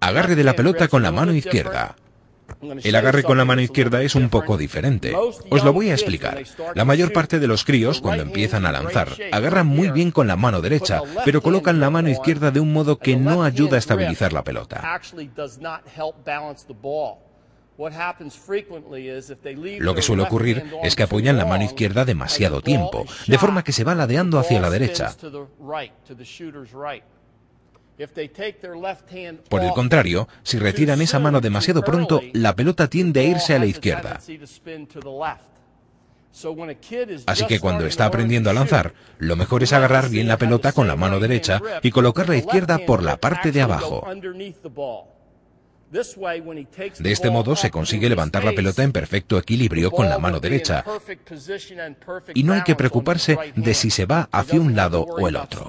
Agarre de la pelota con la mano izquierda. El agarre con la mano izquierda es un poco diferente. Os lo voy a explicar. La mayor parte de los críos, cuando empiezan a lanzar, agarran muy bien con la mano derecha, pero colocan la mano izquierda de un modo que no ayuda a estabilizar la pelota. Lo que suele ocurrir es que apoyan la mano izquierda demasiado tiempo, de forma que se va ladeando hacia la derecha. Por el contrario, si retiran esa mano demasiado pronto, la pelota tiende a irse a la izquierda. Así que cuando está aprendiendo a lanzar, lo mejor es agarrar bien la pelota con la mano derecha y colocar la izquierda por la parte de abajo. De este modo se consigue levantar la pelota en perfecto equilibrio con la mano derecha y no hay que preocuparse de si se va hacia un lado o el otro.